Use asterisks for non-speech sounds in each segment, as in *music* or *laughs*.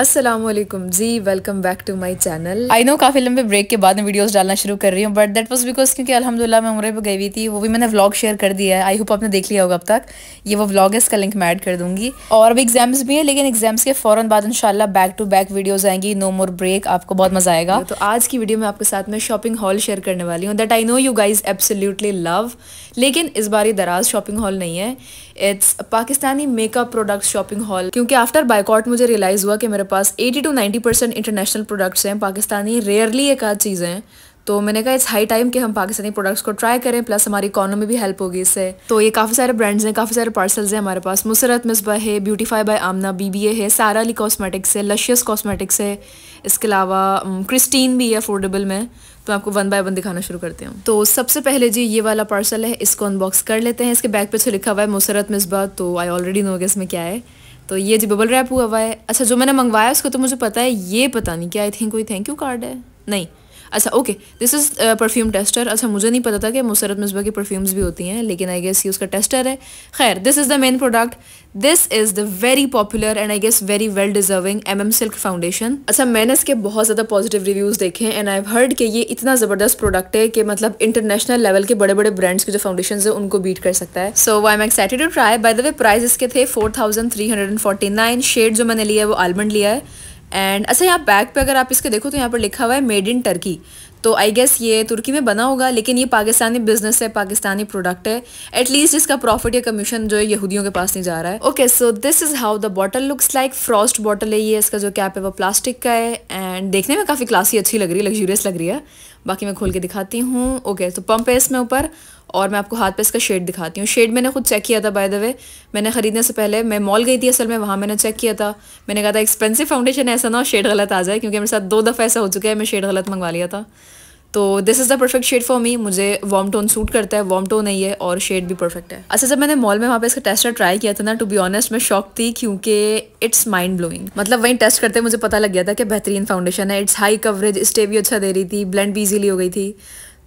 Aslam ji welcome back to my channel I know काफ़ी लंबे break के बाद में वीडियोस डालना शुरू कर रही हूँ बट दैट वाज बिकॉज क्योंकि अल्हम्दुलिल्लाह मैं उम्र पर गई हुई थी वो भी मैंने व्लॉग शेयर कर दिया है आई होप आपने देख लिया होगा अब तक ये वो व्लॉग है इसका लिंक मैं ऐड कर दूंगी और अभी एग्जाम्स भी है लेकिन एग्जाम्स के फ़ौरन बाद in back to back videos आएंगी नो मोर ब्रेक आपको बहुत मज़ा आएगा तो आज की वीडियो में आपके साथ में शॉपिंग हॉल शेयर करने वाली हूँ that I know you guys absolutely love लेकिन इस बार ये दराज शॉपिंग हॉल नहीं है it's Pakistani makeup product shopping haul क्योंकि आफ्टर बाइकआउट मुझे रियलाइज़ हुआ कि मेरे पास 80 टू 90 परसेंट इंटरनेशनल प्रोडक्ट्स हैं पाकिस्तानी रेयरली एक आध चीज़ें हैं तो मैंने कहा इट्स हाई टाइम कि हम पाकिस्तानी प्रोडक्ट्स को ट्राई करें प्लस हमारी इकोनॉमी भी हेल्प होगी इससे तो ये काफ़ी सारे ब्रांड्स हैं काफ़ी सारे पार्सल्स हैं हमारे पास मुसरत मिसबा है ब्यूटीफाई बाय आमना बीबीए है सारा अली कॉस्मेटिक्स है लशियस कॉस्मेटिक्स है इसके अलावा क्रिस्टीन भी है अफोर्डेबल में तो मैं आपको वन बाय वन दिखाना शुरू करती हूँ तो सबसे पहले जी ये वाला पार्सल है इसको अनबॉक्स कर लेते हैं इसके बैक पे से लिखा हुआ है मुसरत मिसबा तो आई ऑलरेडी नो कि इसमें क्या है तो ये जो बबल रैप हुआ हुआ है अच्छा जो मैंने मंगवाया उसको तो मुझे पता है ये पता नहीं क्या आई थिंक कोई थैंक यू कार्ड है नहीं अच्छा okay this is perfume tester अच्छा मुझे नहीं पता था कि मुसरत मिसबा की परफ्यूम्स भी होती हैं लेकिन आई गेस ये उसका टेस्टर है खैर this is the main product this is the very popular and I guess very well deserving M M silk foundation अच्छा मैंने इसके बहुत ज़्यादा पॉजिटिव रिव्यूज़ देखे एंड आई हर्ड कि ये इतना ज़बरदस्त प्रोडक्ट है कि मतलब इंटरनेशनल लेवल के बड़े बड़े ब्रांड्स के जो फाउंडेशन है उनको बीट कर सकता है so I am excited to try by the way price इसके थे four thousand three hundred and forty nine shade जो मैंने लिया है वो आलमंड लिया है एंड अच्छा यहाँ बैक पे अगर आप इसके देखो तो यहाँ पर लिखा हुआ है मेड इन टर्की तो आई गेस ये तुर्की में बना होगा लेकिन ये पाकिस्तानी बिजनेस है पाकिस्तानी प्रोडक्ट है एटलीस्ट इसका प्रॉफिट या कमीशन जो है यहूदियों के पास नहीं जा रहा है okay so this is how the bottle looks like frost bottle है ये इसका जो कैप है वो प्लास्टिक का है एंड देखने में काफ़ी क्लासी अच्छी लग रही है लग्जूरियस लग रही है बाकी मैं खोल के दिखाती हूँ ओके तो पंप है इसमें ऊपर और मैं आपको हाथ पे इसका शेड दिखाती हूँ शेड मैंने खुद चेक किया था बाय द वे मैंने ख़रीदने से पहले मैं मॉल गई थी असल में वहाँ मैंने चेक किया था मैंने कहा था एक्सपेंसिव फाउंडेशन ऐसा ना शेड गलत आ जाए क्योंकि मेरे साथ दो दफ़ा ऐसा हो चुका है मैं शेड गलत मंगवा लिया था तो this is the perfect shade for me मुझे वॉम टोन सूट करता है वॉम टोन नहीं है और शेड भी परफेक्ट है अच्छा जब मैंने मॉल में वहाँ पे इसका टेस्टर ट्राई किया था ना टू बी ऑनेस्ट मैं शॉक थी क्योंकि इट्स माइंड ब्लोइंग मतलब वहीं टेस्ट करते मुझे पता लग गया था कि बेहतरीन फाउंडेशन है इट्स हाई कवरेज स्टे भी अच्छा दे रही थी ब्लेंड भी ईजिली हो गई थी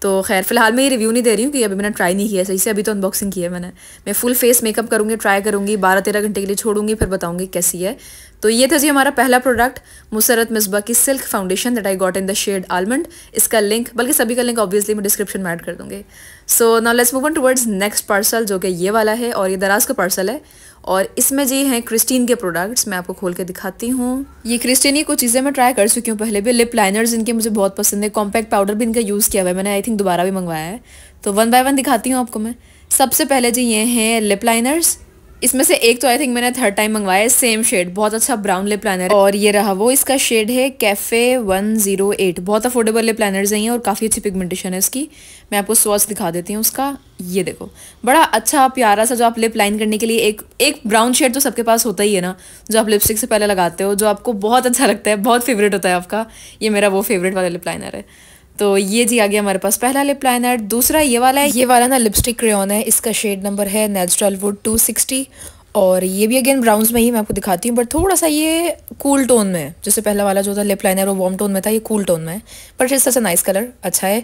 तो खैर फिलहाल मैं ये रिव्यू नहीं दे रही हूँ कि अभी मैंने ट्राई नहीं किया सही से अभी तो अनबॉक्सिंग की है मैंने मैं फुल फेस मेकअप करूँगी ट्राई करूँगी बारह तेरह घंटे के लिए छोड़ूंगी फिर बताऊँगी कैसी है तो ये था जी हमारा पहला प्रोडक्ट मुसरत मिसबा की silk foundation that I got in the shade almond इसका लिंक बल्कि सभी का लिंक ऑब्वियसली मैं डिस्क्रिप्शन में ऐड कर दूँगी so now let's move on towards next parcel जो कि ये वाला है और ये दराज का पार्सल है और इसमें जी हैं क्रिस्टीन के प्रोडक्ट्स मैं आपको खोल के दिखाती हूँ ये क्रिस्टीन ही कुछ चीज़ें मैं ट्राई कर चुकी हूँ पहले भी लिप लाइनर्स इनके मुझे बहुत पसंद है कॉम्पैक्ट पाउडर भी इनका यूज़ किया हुआ है मैंने आई थिंक दोबारा भी मंगवाया है तो वन बाय वन दिखाती हूँ आपको मैं सबसे पहले जी ये हैं लिप लाइनर्स इसमें से एक तो आई थिंक मैंने थर्ड टाइम मंगवाया है सेम शेड बहुत अच्छा ब्राउन लिप प्लानर और ये रहा वो इसका शेड है कैफे 108 बहुत अफोर्डेबल लिप प्लानर्स हैं और काफ़ी अच्छी पिगमेंटेशन है इसकी मैं आपको स्वच दिखा देती हूँ उसका ये देखो बड़ा अच्छा प्यारा सा जो आप लिप लाइन करने के लिए एक एक ब्राउन शेड तो सबके पास होता ही है ना जो आप लिपस्टिक से पहले लगाते हो जो आपको बहुत अच्छा लगता है बहुत फेवरेट होता है आपका ये मेरा वो फेवरेट वाला लिप लाइनर है तो ये जी आ गया हमारे पास पहला लिप लाइनर दूसरा ये वाला है ये वाला ना लिपस्टिक क्रेन है इसका शेड नंबर है नेचुरल वुड टू सिक्सटी और ये भी अगेन ब्राउन्स में ही मैं आपको दिखाती हूँ बट थोड़ा सा ये कूल cool टोन में है जैसे पहला वाला जो था लिप लाइनर वो वॉम टोन में था ये कूल cool टोन में है बट इट्स नाइस कलर अच्छा है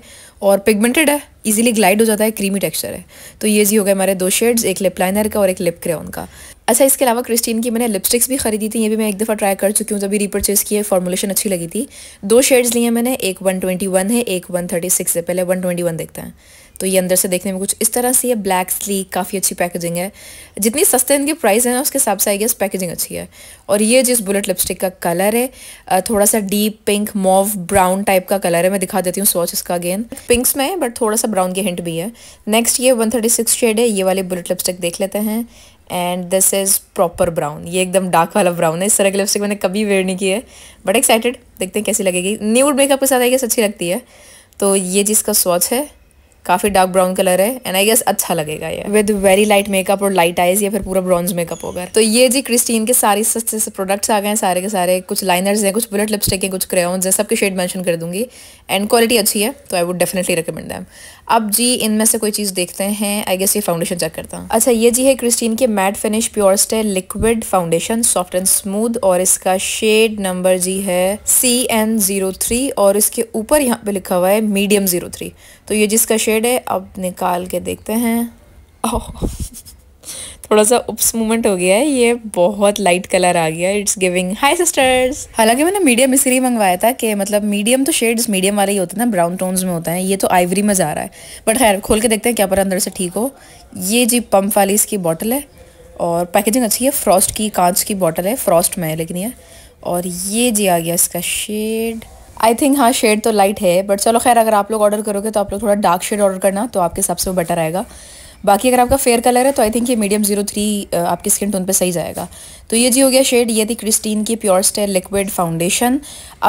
और पिगमेंटेड है इजीली ग्लाइड हो जाता है क्रीमी टेक्सचर है तो ये जी हो गए हमारे दो शेड्स एक लिप लाइनर का और एक लिप क्रेन का अच्छा इसके अलावा क्रिस्टीन की मैंने लिपस्टिक्स भी खरीदी थी ये भी मैं एक दफ़ा ट्राई कर चुकी हूँ जब भी रीपरचेज़ की है फॉर्मुलेशन अच्छी लगी थी दो शेड्स लिए मैंने एक वन ट्वेंटी वन है एक वन थर्टी सिक्स है पहले वन ट्वेंटी वन देखते हैं तो ये अंदर से देखने में कुछ इस तरह से ये ब्लैक स्ली काफ़ी अच्छी पैकेजिंग है जितनी सस्ते इनके प्राइस है ना उसके हिसाब से आई गेस पैकेजिंग अच्छी है और ये जिस बुलेट लिपस्टिक का कलर है थोड़ा सा deep pink mauve brown type का कलर है मैं दिखा देती हूँ स्वॉच इसका अगेन पिंक्स में है बट थोड़ा सा ब्राउन के हिंट भी है नेक्स्ट ये वन थर्टी सिक्स शेड है ये वाले बुलेट लिपस्टिक देख लेते हैं and this is proper brown ये एकदम डार्क वाला ब्राउन है इस तरह के लिपस्टिक मैंने कभी वेयर नहीं की है बट एक्साइटेड देखते हैं कैसी लगेगी न्यूड मेकअप के साथ आई गेस अच्छी लगती है तो ये जिसका स्वॉच है काफ़ी डार्क ब्राउन कलर है एंड आई गेस अच्छा लगेगा ये विद वेरी लाइट मेकअप और लाइट आईज या फिर पूरा ब्रॉन्ज मेकअप होगा तो ये जी क्रिस्टीन के सारे सस्ते से प्रोडक्ट्स आ गए हैं सारे के सारे कुछ लाइनर्स हैं कुछ बुलेट लिपस्टिक हैं कुछ क्रेउन है सबके शेड मैंशन कर दूंगी एंड क्वालिटी अच्छी है तो I would definitely recommend them अब जी इनमें से कोई चीज़ देखते हैं आई गेस ये फाउंडेशन चेक करता हूँ अच्छा ये जी है क्रिस्टीन के matte finish pure stay liquid foundation soft and smooth और इसका शेड नंबर जी है सी एन जीरो थ्री और इसके ऊपर यहाँ पे लिखा हुआ है मीडियम जीरो थ्री तो ये जिसका शेड है अब निकाल के देखते हैं ओह थोड़ा सा उप्स मूवमेंट हो गया है ये बहुत लाइट कलर आ गया इट्स गिविंग हाई सिस्टर्स हालांकि मैंने मीडियम इसलिए मंगवाया था कि मतलब मीडियम तो शेड्स मीडियम वाले ही होते हैं ना ब्राउन टोन्स में होते हैं ये तो आइवरी में जा रहा है बट खैर खोल के देखते हैं क्या पर अंदर से ठीक हो ये जी पम्प वाली इसकी बॉटल है और पैकेजिंग अच्छी है फ्रॉस्ट की कांच की बॉटल है फ्रॉस्ट में है लेकिन ये और ये जी आ गया इसका शेड आई थिंक हाँ शेड तो लाइट है बट चलो खैर अगर आप लोग ऑर्डर करोगे तो आप लोग थोड़ा डार्क शेड ऑर्डर करना तो आपके हिसाब से वो बेटर आएगा बाकी अगर आपका फेयर कलर है तो आई थिंक ये मीडियम जीरो थ्री आपकी स्किन टोन पे सही जाएगा तो ये जी हो गया शेड ये थी क्रिस्टीन की प्योर स्टेल लिक्विड फाउंडेशन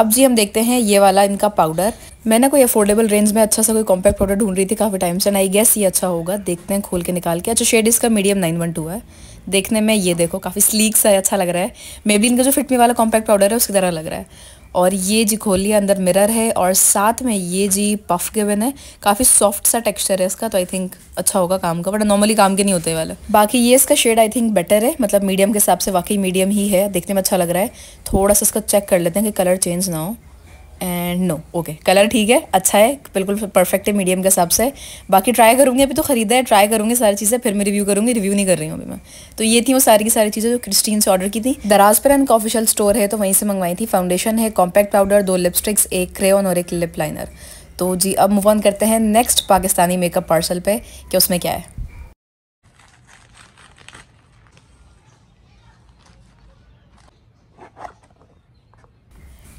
अब जी हम देखते हैं ये वाला इनका पाउडर मैंने कोई अफोर्डेबल रेंज में अच्छा सा कोई कॉम्पैक्ट पाउडर ढूंढ रही थी काफ़ी टाइम से आई गैस ये अच्छा होगा देखते हैं खोल के निकाल के अच्छा शेड इसका मीडियम नाइन वन टू है देखने में ये देखो काफ़ी स्लीक सा अच्छा लग रहा है मे बी इनका जो फिटमी वाला कॉम्पैक्ट पाउडर है उसकी तरह लग रहा है और ये जी खोलिए अंदर मिरर है और साथ में ये जी पफ गिवन है काफ़ी सॉफ्ट सा टेक्सचर है इसका तो आई थिंक अच्छा होगा काम का बट नॉर्मली काम के नहीं होते वाले बाकी ये इसका शेड आई थिंक बेटर है मतलब मीडियम के हिसाब से वाकई मीडियम ही है देखने में अच्छा लग रहा है थोड़ा सा इसका चेक कर लेते हैं कि कलर चेंज ना हो एंड नो ओके कलर ठीक है अच्छा है बिल्कुल परफेक्ट है मीडियम के हिसाब से बाकी ट्राई करूँगी अभी तो ख़रीदा है ट्राई करूँगी सारी चीज़ें फिर मैं रिव्यू करूँगी रिव्यू नहीं कर रही हूँ अभी मैं तो ये थी वो सारी की सारी चीज़ें जो क्रिस्टीन से ऑर्डर की थी दराज पर एंड ऑफिशियल स्टोर है तो वहीं से मंगवाई थी फाउंडेशन है कॉम्पैक्ट पाउडर दो लिपस्टिक्स एक क्रेन और एक लिप लाइनर तो जी अब मूव ऑन करते हैं नेक्स्ट पाकिस्तानी मेकअप पार्सल पर कि उसमें क्या है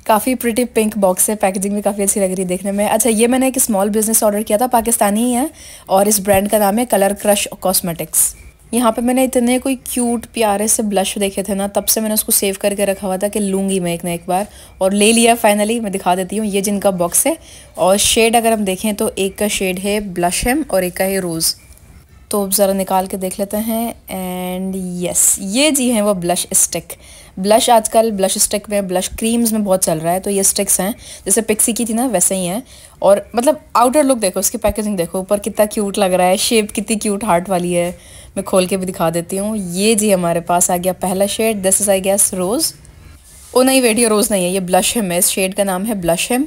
काफ़ी प्रिटी पिंक बॉक्स है पैकेजिंग भी काफ़ी अच्छी लग रही है देखने में अच्छा ये मैंने एक स्मॉल बिज़नेस ऑर्डर किया था पाकिस्तानी है और इस ब्रांड का नाम है कलर क्रश कॉस्मेटिक्स यहाँ पे मैंने इतने कोई क्यूट प्यारे से ब्लश देखे थे ना तब से मैंने उसको सेव करके रखा हुआ था कि लूँगी मैं एक ना एक बार और ले लिया फाइनली मैं दिखा देती हूँ ये जिनका बॉक्स है और शेड अगर हम देखें तो एक का शेड है ब्लश हेम और एक का है रोज़ तो ज़रा निकाल के देख लेते हैं एंड यस ये जी हैं वो ब्लश स्टिक ब्लश आजकल ब्लश स्टिक में ब्लश क्रीम्स में बहुत चल रहा है तो ये स्टिक्स हैं जैसे पिक्सी की थी ना वैसे ही हैं और मतलब आउटर लुक देखो इसकी पैकेजिंग देखो ऊपर कितना क्यूट लग रहा है शेप कितनी क्यूट हार्ट वाली है मैं खोल के भी दिखा देती हूँ ये जी हमारे पास आ गया पहला shade this is I guess rose oh नहीं वेडियो रोज़ नहीं है ये ब्लश हिम है इस शेड का नाम है ब्लश हिम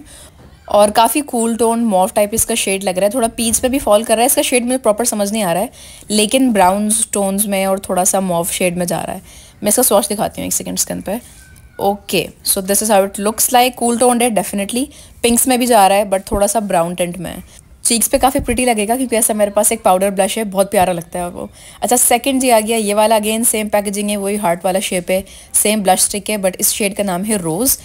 और काफ़ी कूल टोन मॉफ टाइप इसका शेड लग रहा है थोड़ा पीच पे भी फॉल कर रहा है इसका शेड मुझे प्रॉपर समझ नहीं आ रहा है लेकिन ब्राउन टोन्स में और थोड़ा सा मॉफ शेड में जा रहा है मैं इसका स्वाच दिखाती हूँ एक सेकेंड स्किन पर okay so this is how it looks like cool toned है डेफिनेटली पिंक्स में भी जा रहा है बट थोड़ा सा ब्राउन टेंट में है चीक्स पे काफ़ी प्रिटी लगेगा क्योंकि ऐसा मेरे पास एक पाउडर ब्लश है बहुत प्यारा लगता है वो अच्छा सेकंड जी आ गया ये वाला अगेन सेम पैकेजिंग है वही हार्ट वाला शेप है सेम ब्लश स्टिक है बट इस शेड का नाम है रोज़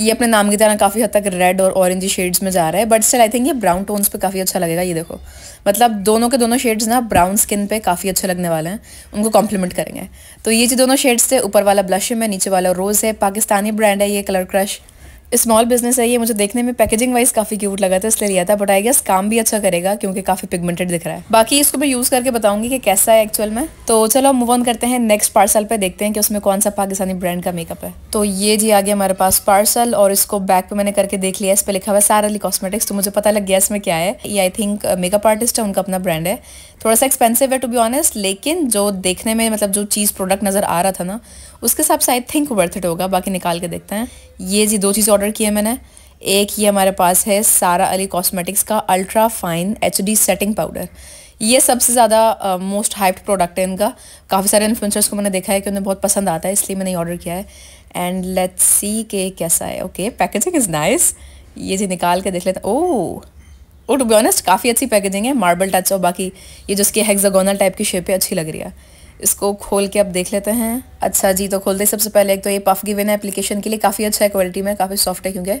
ये अपने नाम की तरह काफ़ी हद तक रेड और ऑरेंज शेड्स में जा रहा है बट स्टिल आई थिंक ये ब्राउन टोन्स पे काफ़ी अच्छा लगेगा ये देखो मतलब दोनों के दोनों शेड्स ना ब्राउन स्किन पे काफ़ी अच्छे लगने वाले हैं उनको कॉम्प्लीमेंट करेंगे तो ये जो दोनों शेड्स थे ऊपर वाला ब्लश है नीचे वाला रोज़ है पाकिस्तानी ब्रांड है ये कलर क्रश स्मॉल बिजनेस है ये मुझे देखने में पैकेजिंग वाइज काफी क्यूट लगा था इसलिए लिया था बट आई गेस काम भी अच्छा करेगा क्योंकि काफी पिगमेंटेड दिख रहा है बाकी इसको मैं यूज करके बताऊंगी कि कैसा है एक्चुअल में तो चलो मूव ऑन करते हैं नेक्स्ट पार्सल पे देखते हैं कि उसमें कौन सा पाकिस्तानी ब्रांड का मेकअप है तो ये जी आ गया हमारे पास पार्सल और इसको बैक पे मैंने करके देख लिया इस पर लिखा हुआ है सारा अली कॉस्मेटिक्स तो मुझे पता लग गया इसमें क्या है ये आई थिंक मेकअप आर्टिस्ट है उनका अपना ब्रांड है थोड़ा सा एक्सपेंसिव है टू बी ऑनेस्ट लेकिन जो देखने में मतलब जो चीज़ प्रोडक्ट नज़र आ रहा था ना उसके हिसाब से आई थिंक वर्थ इट होगा बाकी निकाल के देखते हैं ये जी दो चीज़ ऑर्डर की है मैंने एक ये हमारे पास है सारा अली कॉस्मेटिक्स का ultra fine H setting powder ये सबसे ज़्यादा मोस्ट हाइप्ड प्रोडक्ट है इनका काफ़ी सारे इन्फ्लुएंसर्स को मैंने देखा है कि उन्हें बहुत पसंद आता है इसलिए मैंने ऑर्डर किया है एंड लेट्स सी के कैसा है ओके पैकेजिंग इज़ नाइस ये जी निकाल के देख लेते ओह वो टू बी ऑनेस्ट काफ़ी अच्छी पैकेजिंग है मार्बल टच और बाकी ये जो इसकी हेक्सागोनल टाइप की शेप है अच्छी लग रही है इसको खोल के आप देख लेते हैं अच्छा जी तो खोलते सबसे पहले एक तो ये पफ गिवन है एप्लीकेशन के लिए काफ़ी अच्छा है क्वालिटी में काफ़ी सॉफ्ट है क्योंकि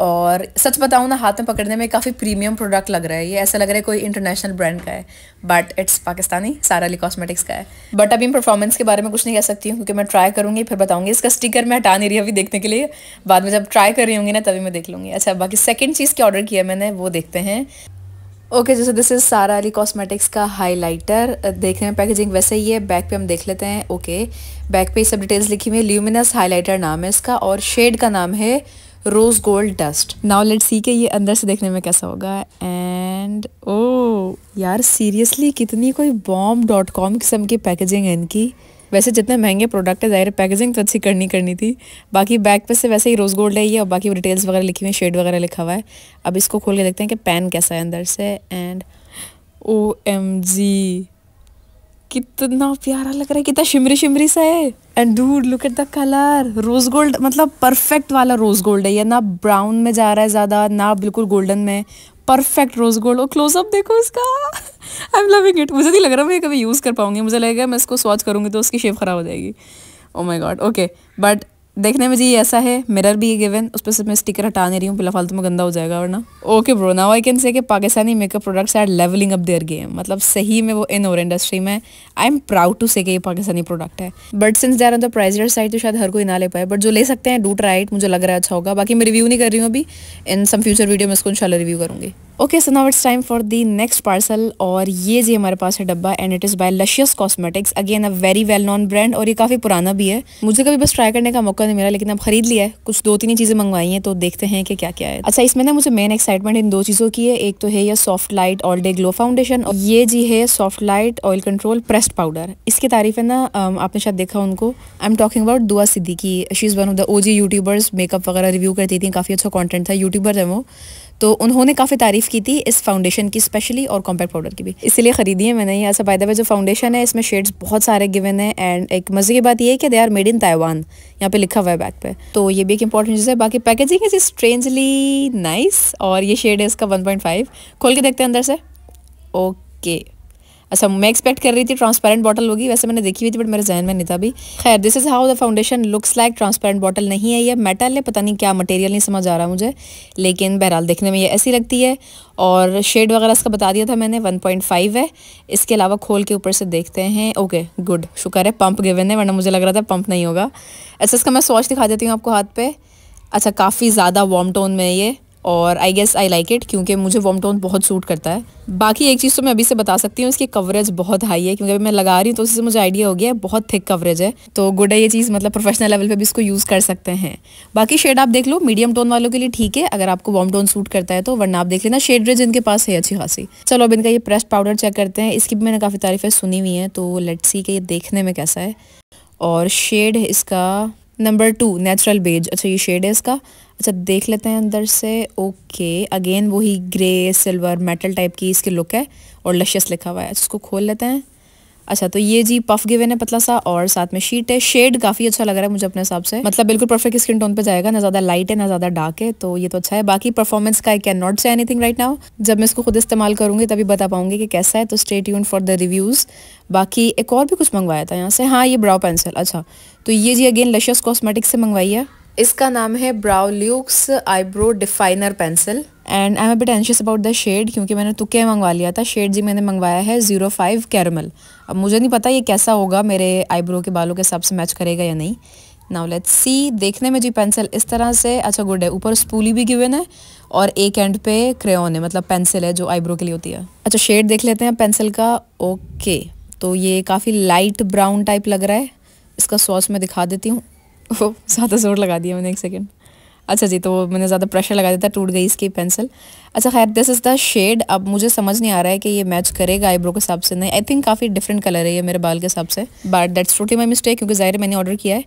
और सच बताऊँ ना हाथ में पकड़ने में काफ़ी प्रीमियम प्रोडक्ट लग रहा है ये ऐसा लग रहा है कोई इंटरनेशनल ब्रांड का है बट इट्स पाकिस्तानी सारा अली कॉस्मेटिक्स का है बट अभी परफॉर्मेंस के बारे में कुछ नहीं कह सकती हूँ क्योंकि मैं ट्राई करूँगी फिर बताऊँगी इसका स्टिकर मैं हटा नहीं रही अभी देखने के लिए बाद में जब ट्राई कर रही होंगी ना तभी मैं देख लूँगी अच्छा बाकी सेकेंड चीज़ के ऑर्डर किया मैंने वो देखते हैं ओके जैसे दिस इज़ सारा अली कॉस्मेटिक्स का हाइलाइटर देखने में पैकेजिंग वैसे ही है बैक पे हम देख लेते हैं ओके okay. बैक पे सब डिटेल्स लिखी हुई है ल्यूमिनस हाइलाइटर नाम है इसका और शेड का नाम है rose gold dust now let see के ये अंदर से देखने में कैसा होगा एंड ओ oh, यार सीरियसली कितनी कोई बॉम्ब डॉट कॉम किस्म की पैकेजिंग है इनकी वैसे जितने महंगे प्रोडक्ट है ज़ाहिर पैकेजिंग तो अच्छी करनी करनी थी बाकी बैक पे से वैसे ही रोज़ गोल्ड है ये और बाकी डिटेल्स वगैरह लिखी हुई है शेड वगैरह लिखा हुआ है अब इसको खोल के देखते हैं कि पैन कैसा है अंदर से एंड ओ एम जी कितना प्यारा लग रहा है कितना शिमरी शिमरी सा है and do look at the colour rose gold मतलब परफेक्ट वाला रोज गोल्ड है ये ना ब्राउन में जा रहा है ज़्यादा ना बिल्कुल गोल्डन में परफेक्ट रोज गोल्ड और क्लोजअप देखो इसका आई एम लविंग इट मुझे नहीं लग रहा मैं कभी यूज़ कर पाऊंगी मुझे लगेगा मैं इसको स्वाच करूंगी तो उसकी शेप ख़राब हो जाएगी oh my god okay but देखने में जी ऐसा है मिरर भी गिवन उस पर से मैं स्टिकर हटा नहीं रही हूँ फिलहाल तो में गंदा हो जाएगा वरना okay bro now I can say कि Pakistani makeup products are levelling up their game मतलब सही में वो इन और इंडस्ट्री में I am proud to say कि ये पाकिस्तानी प्रोडक्ट है बट सिंस देर ऑन तो प्राइज साइड तो शायद हर कोई ना ले पाए बट जो ले सकते हैं डू ट्राइट मुझे लग रहा है अच्छा होगा बाकी मैं रिव्यू नहीं कर रही हूँ अभी इन सम फ्यूचर वीडियो में इसको इंशाल्लाह रिव्यू करूँगी okay so now it's time for the next parcel और ये जी हमारे पास है डब्बा and it is by luscious cosmetics again a very well known brand और ये काफ़ी पुराना भी है मुझे कभी बस ट्राई करने का मौका नहीं मिला लेकिन अब खरीद लिया है कुछ दो तीन चीज़ें मंगवाई हैं तो देखते हैं कि क्या क्या है अच्छा इसमें ना मुझे मेन एक्साइटमेंट इन दो चीज़ों की है एक तो है यह soft light all day glow foundation और ये जी है soft light oil control pressed powder इसकी तारीफ है ना आपने शायद देखा उनको I am talking about Dua Siddiqui she is one of the O G YouTubers makeup वगैरह रिव्यू करती थी काफ़ी अच्छा कॉन्टेंट था यूट्यूबर है वो तो उन्होंने काफ़ी तारीफ़ की थी इस फाउंडेशन की स्पेशली और कॉम्पैक्ट पाउडर की भी इसलिए ख़रीदी है मैंने ये ऐसा बाय द जो फाउंडेशन है इसमें शेड्स बहुत सारे गिवन है एंड एक मज़े की बात ये है कि they are made in Taiwan यहाँ पे लिखा हुआ है बैक पे तो ये भी एक इंपॉर्टेंट चीज़ है बाकी पैकेजिंग इज स्ट्रेंजली नाइस और ये शेड है इसका वन खोल के देखते हैं अंदर से ओके okay. अच्छा मैं एक्सपेक्ट कर रही थी ट्रांसपेरेंट बॉटल होगी वैसे मैंने देखी हुई थी बट मेरे जहन में नहीं था अभी खैर this is how the foundation looks like transparent bottle नहीं है ये मेटल है पता नहीं क्या मटेरियल नहीं समझ आ रहा मुझे लेकिन बहरहाल देखने में ये ऐसी लगती है और शेड वगैरह इसका बता दिया था मैंने वन है इसके अलावा खोल के ऊपर से देखते हैं ओके गुड शुक्र है पंप गिवन है वरना मुझे लग रहा था पंप नहीं होगा अच्छा इसका मैं स्वॉच दिखा देती हूँ आपको हाथ पे अच्छा काफ़ी ज़्यादा वार्म टोन में ये और I guess I like it क्योंकि मुझे वॉम टोन बहुत सूट करता है बाकी एक चीज़ तो मैं अभी से बता सकती हूँ इसकी कवरेज बहुत हाई है क्योंकि अभी मैं लगा रही हूँ तो उससे मुझे आइडिया हो गया है बहुत थिक कवरेज है तो गुड है ये चीज़ मतलब प्रोफेशनल लेवल पे भी इसको यूज़ कर सकते हैं बाकी शेड आप देख लो मीडियम टोन वालों के लिए ठीक है अगर आपको वॉम टोन सूट करता है तो वरना आप देख लेना शेड रेज इनके पास है अच्छी खासी चलो अब इनका ये प्रेस्ड पाउडर चेक करते हैं इसकी भी मैंने काफ़ी तारीफ़ें सुनी हुई हैं तो लेट सी के ये देखने में कैसा है और शेड है इसका नंबर टू नेचुरल बेज अच्छा ये शेड है इसका अच्छा देख लेते हैं अंदर से ओके अगेन वही ग्रे सिल्वर मेटल टाइप की इसकी लुक है और लशस लिखा हुआ है तो इसको खोल लेते हैं अच्छा तो ये जी पफ गिवेन है पतला सा और साथ में शीट है शेड काफ़ी अच्छा लग रहा है मुझे अपने हिसाब से मतलब बिल्कुल परफेक्ट स्किन टोन पे जाएगा ना ज़्यादा लाइट है ना ज़्यादा डार्क है तो ये तो अच्छा है बाकी परफॉर्मेंस का I can not say anything right now जब मैं इसको खुद इस्तेमाल करूँगी तभी बता पाऊंगी कि कैसा है तो stay tune for the reviews बाकी एक और भी कुछ मंगवाया था यहाँ से हाँ ये ब्राउ पेंसिल अच्छा तो ये जी अगेन लशियस कॉस्मेटिक्स से मंगवाई है इसका नाम है browlux eyebrow definer pencil and I am bit anxious about the shade क्योंकि मैंने तुके मंगवा लिया था शेड जी मैंने मंगवाया है ज़ीरो फाइव कैरमल अब मुझे नहीं पता ये कैसा होगा मेरे आईब्रो के बालों के हिसाब से मैच करेगा या नहीं नाउ लेट्स सी देखने में जी पेंसिल इस तरह से अच्छा गुड है ऊपर स्पूली भी गिवन है और एक एंड पे क्रेन है मतलब पेंसिल है जो आईब्रो के लिए होती है अच्छा शेड देख लेते हैं पेंसिल का ओके okay. तो ये काफ़ी लाइट ब्राउन टाइप लग रहा है इसका सॉस मैं दिखा देती हूँ वो ज़्यादा ज़ोर लगा दिया मैंने एक सेकेंड अच्छा जी तो मैंने ज़्यादा प्रेशर लगा दिया था टूट गई इसकी पेंसिल अच्छा खैर दिस इज़ द शेड अब मुझे समझ नहीं आ रहा है कि ये मैच करेगा आईब्रो के हिसाब से नहीं आई थिंक काफ़ी डिफरेंट कलर है ये मेरे बाल के हिसाब से but that's totally my mistake क्योंकि ज़ाहिर मैंने ऑर्डर किया है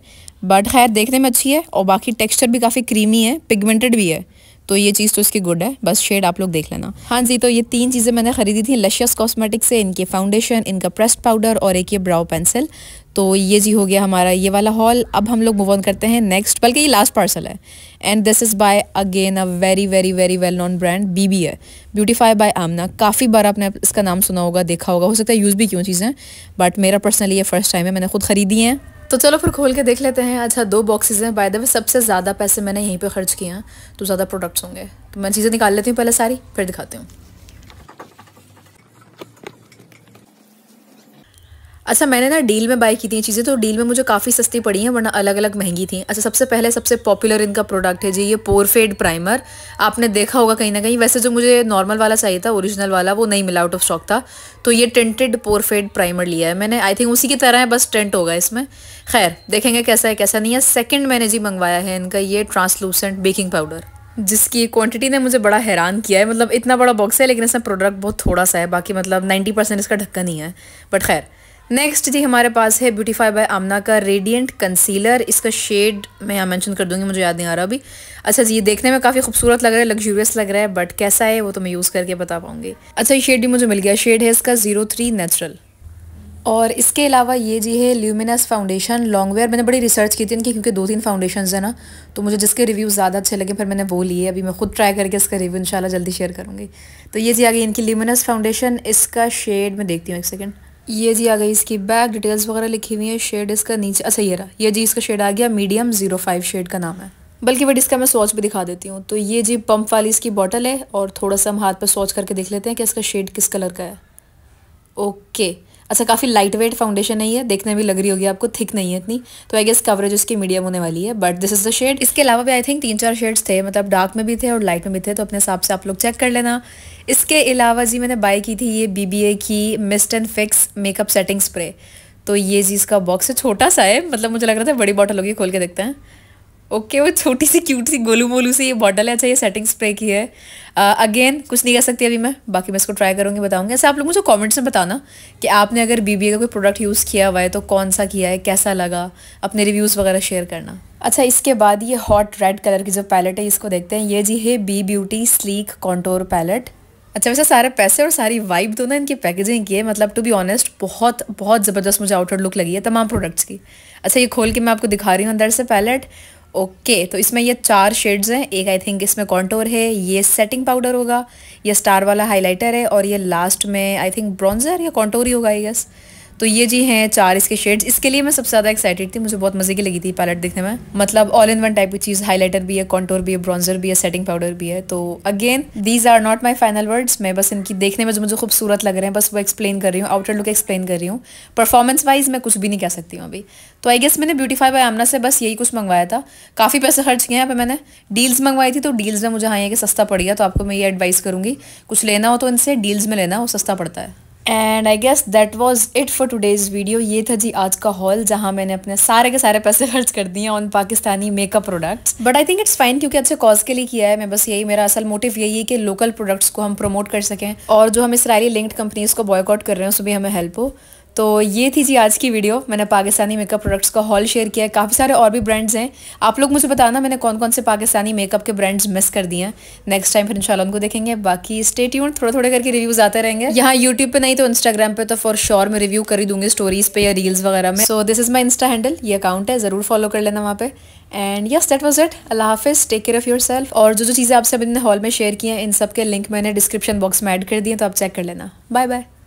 बट खैर देखने में अच्छी है और बाकी टेक्स्चर भी काफ़ी क्रीमी है पिगमेंटेड भी है तो ये चीज़ तो इसकी गुड है बस शेड आप लोग देख लेना हाँ जी तो ये तीन चीज़ें मैंने खरीदी थी लशियस कॉस्मेटिक से इनके फाउंडेशन इनका प्रेस्ड पाउडर और एक ये ब्राउ पेंसिल तो ये जी हो गया हमारा ये वाला हॉल अब हम लोग मूव ऑन करते हैं नेक्स्ट बल्कि ये लास्ट पार्सल है and this is by again a very very very well known brand B B है ब्यूटीफाई बाय आमना काफ़ी बार आपने इसका नाम सुना होगा देखा होगा हो सकता है यूज़ भी क्यों चीज़ें बट मेरा पर्सनली ये फर्स्ट टाइम है मैंने खुद ख़रीदी हैं तो चलो फिर खोल के देख लेते हैं अच्छा दो बॉक्सेज हैं बाय द वे सबसे ज़्यादा पैसे मैंने यहीं पे खर्च किए हैं तो ज़्यादा प्रोडक्ट्स होंगे तो मैं चीज़ें निकाल लेती हूँ पहले सारी फिर दिखाती हूँ अच्छा मैंने ना डील में बाई की थी चीज़ें तो डील में मुझे काफ़ी सस्ती पड़ी हैं वरना अलग अलग महंगी थी अच्छा सबसे पहले सबसे पॉपुलर इनका प्रोडक्ट है जी ये पोरफेड प्राइमर आपने देखा होगा कहीं ना कहीं वैसे जो मुझे नॉर्मल वाला चाहिए था ओरिजिनल वाला वो नहीं मिला आउट ऑफ स्टॉक था तो ये टेंटेड पोरफेड प्राइमर लिया है मैंने आई थिंक उसी की तरह है बस टेंट होगा इसमें खैर देखेंगे कैसा है कैसा नहीं है सेकेंड मैंने जी मंगवाया है इनका ये ट्रांसलूसेंट बेकिंग पाउडर जिसकी क्वांटिटी ने मुझे बड़ा हैरान किया है मतलब इतना बड़ा बॉक्स है लेकिन इसमें प्रोडक्ट बहुत थोड़ा सा है बाकी मतलब 90 परसेंट इसका ढक्कन ही है बट खैर नेक्स्ट जी हमारे पास है ब्यूटीफाई बाय आमना का रेडियंट कंसीलर इसका शेड मैं यहाँ मेंशन कर दूंगी मुझे याद नहीं आ रहा अभी अच्छा जी ये देखने में काफ़ी खूबसूरत लग रहा है लग्जूरियस लग रहा है बट कैसा है वो तो मैं यूज़ करके बता पाऊँगी अच्छा ये शेड भी मुझे मिल गया शेड है इसका जीरो थ्री नेचुरल और इसके अलावा ये जी है ल्यूमिनस फाउंडेशन लॉन्ग वेयर मैंने बड़ी रिसर्च की थी इनकी क्योंकि दो तीन फाउंडेशन है ना तो मुझे जिसके रिव्यू ज़्यादा अच्छे लगे फिर मैंने वो लिए अभी मैं खुद ट्राई करके इसका रिव्यू इन जल्दी शेयर करूँगी तो ये जी आ गई इनकी ल्यूमिनस फाउंडेशन इसका शेड मैं देखती हूँ एक सेकेंड ये जी आ गई इसकी बैक डिटेल्स वगैरह लिखी हुई है शेड इसका नीचे अच्छा ये रहा ये जी इसका शेड आ गया मीडियम जीरो फाइव शेड का नाम है बल्कि बट इसका मैं सोच भी दिखा देती हूँ तो ये जी पंप वाली इसकी बॉटल है और थोड़ा सा हम हाथ पर सोच करके देख लेते हैं कि इसका शेड किस कलर का है ओके अच्छा काफ़ी लाइट वेट फाउंडेशन नहीं है देखने भी लग रही होगी आपको थिक नहीं है इतनी तो आई गेस कवरेज उसकी मीडियम होने वाली है but this is the shade इसके अलावा भी आई थिंक तीन चार शेड्स थे मतलब डार्क में भी थे और लाइट में भी थे तो अपने हिसाब से आप लोग चेक कर लेना इसके अलावा जी मैंने बाई की थी ये बी की mist and fix makeup setting spray तो ये जी इसका बॉक्स है छोटा सा है मतलब मुझे लग रहा था बड़ी बॉटल होगी खोल के देखते हैं ओके okay, वो छोटी सी क्यूट सी गोलू मोलू से ये बॉटल है अच्छा ये सेटिंग स्प्रे की है अगेन uh, कुछ नहीं कर सकती अभी मैं बाकी मैं इसको ट्राई करूँगी बताऊँगी ऐसे अच्छा, आप लोग मुझे कमेंट्स में बताना कि आपने अगर बी का कोई प्रोडक्ट यूज़ किया हुआ है तो कौन सा किया है कैसा लगा अपने रिव्यूज़ वगैरह शेयर करना अच्छा इसके बाद ये हॉट रेड कलर की जो पैलेट है इसको देखते हैं ये जी है B beauty sleek contour palette अच्छा वैसे सारे पैसे और सारी वाइब दो तो ना इनकी पैकेजिंग की है मतलब टू बी ऑनेस्ट बहुत बहुत ज़बरदस्त मुझे आउटर लुक लगी है तमाम प्रोडक्ट्स की अच्छा ये खोल के मैं आपको दिखा रही हूँ अंदर से पैलेट ओके okay, तो इसमें ये चार शेड्स हैं एक आई थिंक इसमें कॉन्टोर है ये सेटिंग पाउडर होगा ये स्टार वाला हाइलाइटर है और ये लास्ट में आई थिंक ब्रॉन्जर या कॉन्टोर ही होगा आई गेस तो ये जी हैं चार इसके शेड्स इसके लिए मैं सबसे ज़्यादा एक्साइटेड थी मुझे बहुत मज़े की लगी थी पैलेट दिखने में मतलब ऑल इन वन टाइप की चीज़ हाईलाइटर भी है कॉन्टोर भी है ब्रॉन्जर भी है सेटिंग पाउडर भी है तो again these are not my final words मैं बस इनकी देखने में जो मुझे खूबसूरत लग रहे हैं बस वो एक्सप्लेन कर रही हूँ आउटर लुक एक्सप्लेन कर रही हूँ परफॉर्मेंस वाइज मैं कुछ भी नहीं कह सकती हूँ अभी तो आई गेस मैंने ब्यूटीफाई बाय आमना से बस यही कुछ मंगवाया था काफ़ी पैसे खर्च किए हैं पर मैंने डील्स मंगवाई थी तो डील्स में मुझे हाँ ये कि सस्ता पड़ गया तो आपको मैं ये एडवाइस करूँगी कुछ लेना हो तो इनसे डील्स में लेना वो सस्ता पड़ता है and I guess that was it for days video ये था जी आज का हॉल जहाँ मैंने अपने सारे के सारे पैसे *laughs* खर्च कर दिए on Pakistani makeup products but I think it's fine क्योंकि अच्छे कॉज के लिए किया है मैं बस यही मेरा असल मोटिव यही है कि लोकल प्रोडक्ट्स को हम प्रमोट कर सकें और जो हम इसराइली लिंक्ड कंपनीज़ को बॉयकॉट कर रहे हैं उसमें हमें हेल्प हो तो ये थी जी आज की वीडियो मैंने पाकिस्तानी मेकअप प्रोडक्ट्स का हॉल शेयर किया है काफ़ी सारे और भी ब्रांड्स हैं आप लोग मुझे बताना मैंने कौन कौन से पाकिस्तानी मेकअप के ब्रांड्स मिस कर दिए हैं नेक्स्ट टाइम फिर इंशाल्लाह उनको देखेंगे बाकी स्टे ट्यून्ड थोड़े थोड़े करके रिव्यूज़ आते रहेंगे यहाँ यूट्यूब पर नहीं तो इंस्टाग्राम पर तो फॉर श्योर मैं रिव्यू कर ही दूँगी स्टोरीज़ पर या रील्स वगैरह में so this is my insta handle ये अकाउंट है ज़रूर फॉलो कर लेना वहाँ पर and yes that was it अल्लाह हाफिज़ take care of your self और जो जो चीज़ें आपसे मैंने हॉल में शेयर किए हैं इन सब के लिंक मैंने डिस्क्रिप्शन बॉक्स में ऐड कर दिए तो आप चेक कर लेना बाय बाय